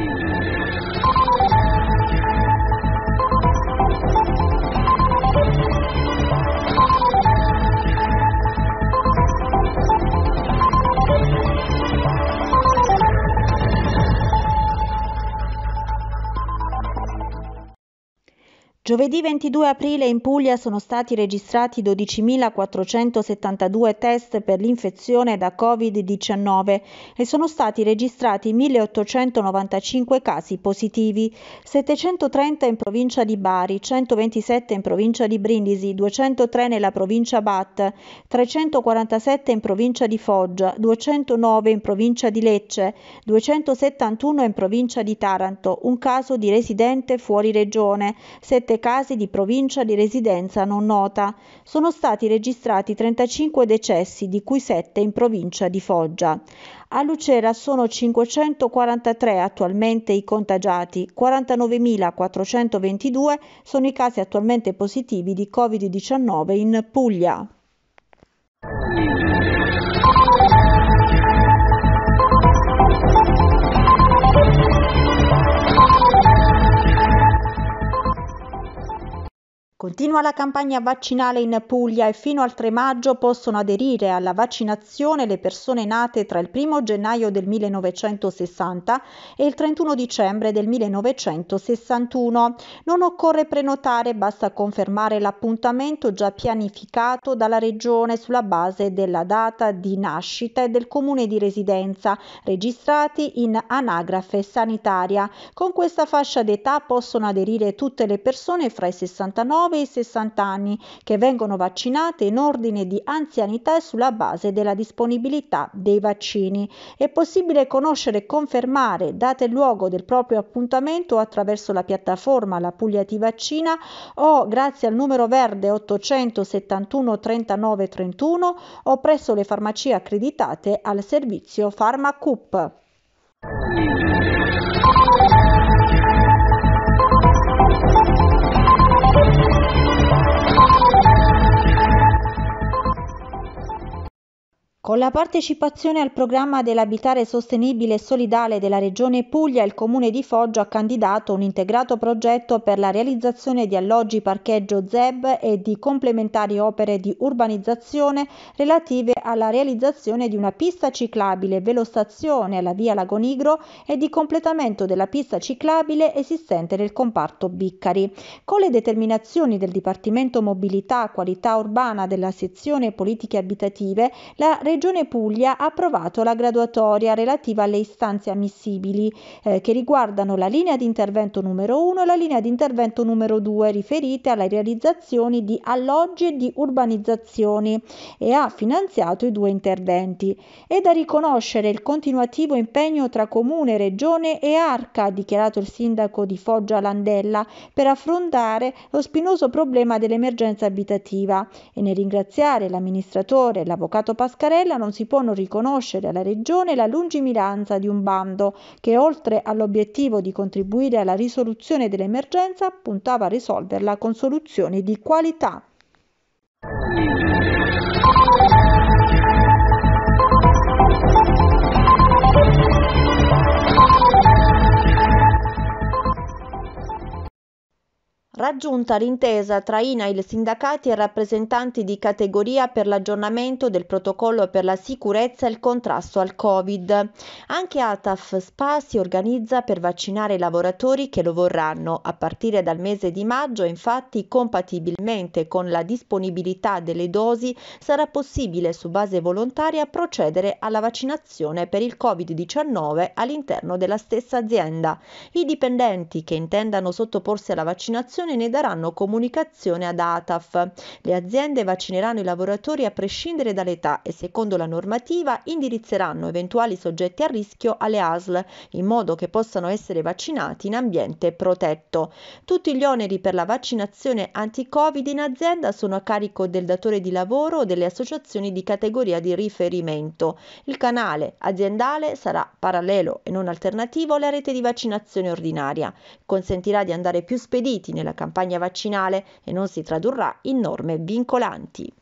Thank you. Giovedì 22 aprile in Puglia sono stati registrati 12.472 test per l'infezione da Covid-19 e sono stati registrati 1.895 casi positivi, 730 in provincia di Bari, 127 in provincia di Brindisi, 203 nella provincia Bat, 347 in provincia di Foggia, 209 in provincia di Lecce, 271 in provincia di Taranto, un caso di residente fuori regione, 7 casi di provincia di residenza non nota. Sono stati registrati 35 decessi, di cui 7 in provincia di Foggia. A Lucera sono 543 attualmente i contagiati, 49.422 sono i casi attualmente positivi di Covid-19 in Puglia. Continua la campagna vaccinale in Puglia e fino al 3 maggio possono aderire alla vaccinazione le persone nate tra il 1 gennaio del 1960 e il 31 dicembre del 1961. Non occorre prenotare, basta confermare l'appuntamento già pianificato dalla Regione sulla base della data di nascita e del comune di residenza, registrati in anagrafe sanitaria. Con questa fascia d'età possono aderire tutte le persone fra i 69 e i 60 anni che vengono vaccinate in ordine di anzianità e sulla base della disponibilità dei vaccini. È possibile conoscere e confermare date e luogo del proprio appuntamento attraverso la piattaforma La Puglia ti vaccina o grazie al numero verde 871 39 31 o presso le farmacie accreditate al servizio PharmaCoop. Con la partecipazione al programma dell'abitare sostenibile e solidale della Regione Puglia, il Comune di Foggia ha candidato un integrato progetto per la realizzazione di alloggi parcheggio ZEB e di complementari opere di urbanizzazione relative alla realizzazione di una pista ciclabile velostazione alla via Lago Nigro e di completamento della pista ciclabile esistente nel comparto Biccari. Con le determinazioni del Dipartimento Mobilità Qualità Urbana della sezione Politiche Abitative, la Regione Regione Puglia ha approvato la graduatoria relativa alle istanze ammissibili eh, che riguardano la linea di intervento numero 1 e la linea di intervento numero 2 riferite alla realizzazione di alloggi e di urbanizzazioni e ha finanziato i due interventi. È da riconoscere il continuativo impegno tra Comune, Regione e Arca, ha dichiarato il sindaco di Foggia Landella, per affrontare lo spinoso problema dell'emergenza abitativa e nel ringraziare l'amministratore e l'avvocato Pascarelli Mattarella non si può non riconoscere alla Regione la lungimiranza di un bando che, oltre all'obiettivo di contribuire alla risoluzione dell'emergenza, puntava a risolverla con soluzioni di qualità. raggiunta l'intesa tra INAIL, sindacati e rappresentanti di categoria per l'aggiornamento del protocollo per la sicurezza e il contrasto al Covid. Anche ATAF SPA si organizza per vaccinare i lavoratori che lo vorranno. A partire dal mese di maggio, infatti, compatibilmente con la disponibilità delle dosi, sarà possibile su base volontaria procedere alla vaccinazione per il Covid-19 all'interno della stessa azienda. I dipendenti che intendano sottoporsi alla vaccinazione ne daranno comunicazione ad ATAF. Le aziende vaccineranno i lavoratori a prescindere dall'età e secondo la normativa indirizzeranno eventuali soggetti a rischio alle ASL in modo che possano essere vaccinati in ambiente protetto. Tutti gli oneri per la vaccinazione anti-Covid in azienda sono a carico del datore di lavoro o delle associazioni di categoria di riferimento. Il canale aziendale sarà parallelo e non alternativo alla rete di vaccinazione ordinaria. Consentirà di andare più spediti nella campagna campagna vaccinale e non si tradurrà in norme vincolanti.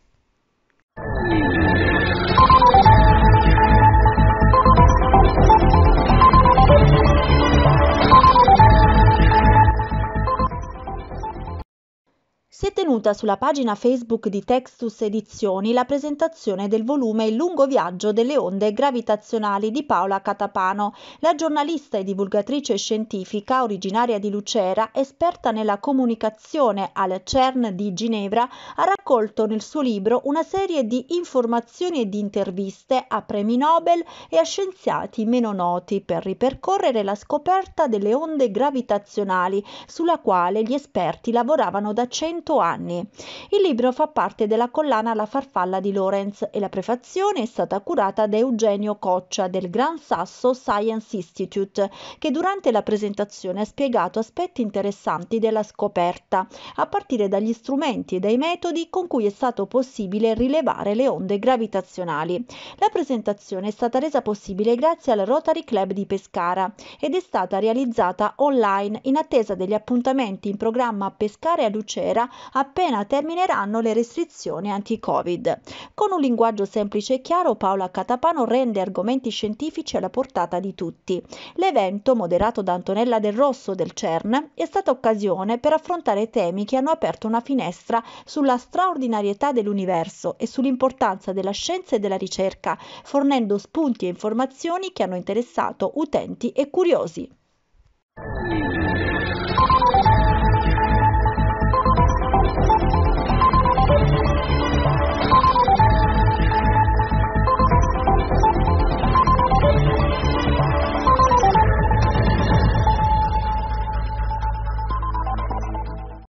avvenuta sulla pagina Facebook di Textus Edizioni la presentazione del volume Il lungo viaggio delle onde gravitazionali di Paola Catapano. La giornalista e divulgatrice scientifica, originaria di Lucera, esperta nella comunicazione al CERN di Ginevra, ha raccolto nel suo libro una serie di informazioni e di interviste a premi Nobel e a scienziati meno noti per ripercorrere la scoperta delle onde gravitazionali sulla quale gli esperti lavoravano da 100 anni anni. Il libro fa parte della collana La farfalla di Lorenz e la prefazione è stata curata da Eugenio Coccia del Gran Sasso Science Institute, che durante la presentazione ha spiegato aspetti interessanti della scoperta, a partire dagli strumenti e dai metodi con cui è stato possibile rilevare le onde gravitazionali. La presentazione è stata resa possibile grazie al Rotary Club di Pescara ed è stata realizzata online in attesa degli appuntamenti in programma Pescare a Lucera a appena termineranno le restrizioni anti-Covid. Con un linguaggio semplice e chiaro Paola Catapano rende argomenti scientifici alla portata di tutti. L'evento, moderato da Antonella Del Rosso del CERN, è stata occasione per affrontare temi che hanno aperto una finestra sulla straordinarietà dell'universo e sull'importanza della scienza e della ricerca, fornendo spunti e informazioni che hanno interessato utenti e curiosi.